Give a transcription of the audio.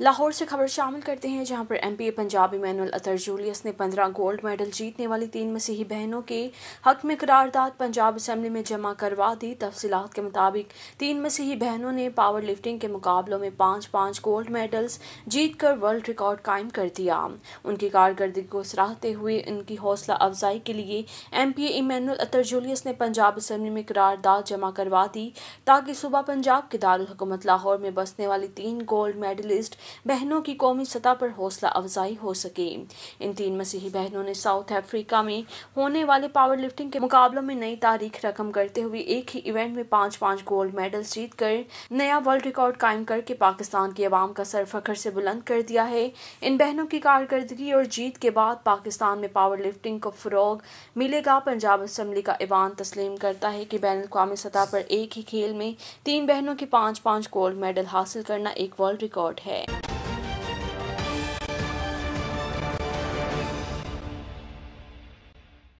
लाहौर से खबर शामिल करते हैं जहां पर MP Punjab Emmanuel Athar Julius ने 15 गोल्ड मेडल जीतने वाली तीन मसीही बहनों के हक में करारदाद पंजाब असम्बली में जमा करवा दी तफसीत के मुताबिक तीन मसीही बहनों ने पावर लिफ्टिंग के मुकाबलों में पाँच पाँच गोल्ड मेडल्स जीत कर वर्ल्ड रिकॉर्ड कायम कर दिया उनकी कारकर्दगी को सराहते हुए उनकी हौसला अफजाई के लिए एम पी अतर जूलियस ने पंजाब असम्बली में करारदाद जमा करवा दी ताकि सुबह पंजाब के दारकूमत लाहौर में बसने वाली तीन गोल्ड मेडलिस्ट बहनों की कौमी सतह पर हौसला अफजाई हो सके इन तीन मसीही बहनों ने साउथ अफ्रीका में होने वाले पावर लिफ्टिंग के मुकाबलों में नई तारीख रकम करते हुए एक ही इवेंट में पाँच पाँच गोल्ड मेडल जीत कर नया वर्ल्ड रिकॉर्ड कायम करके पाकिस्तान की आवाम का सर फखर से बुलंद कर दिया है इन बहनों की कारकर्दगी और जीत के बाद पाकिस्तान में पावर लिफ्टिंग को फ़रोग मिलेगा पंजाब असम्बली का ईवान तस्लीम करता है कि बैन अवी सतह पर एक ही खेल में तीन बहनों के पाँच पाँच गोल्ड मेडल हासिल करना एक वर्ल्ड रिकॉर्ड है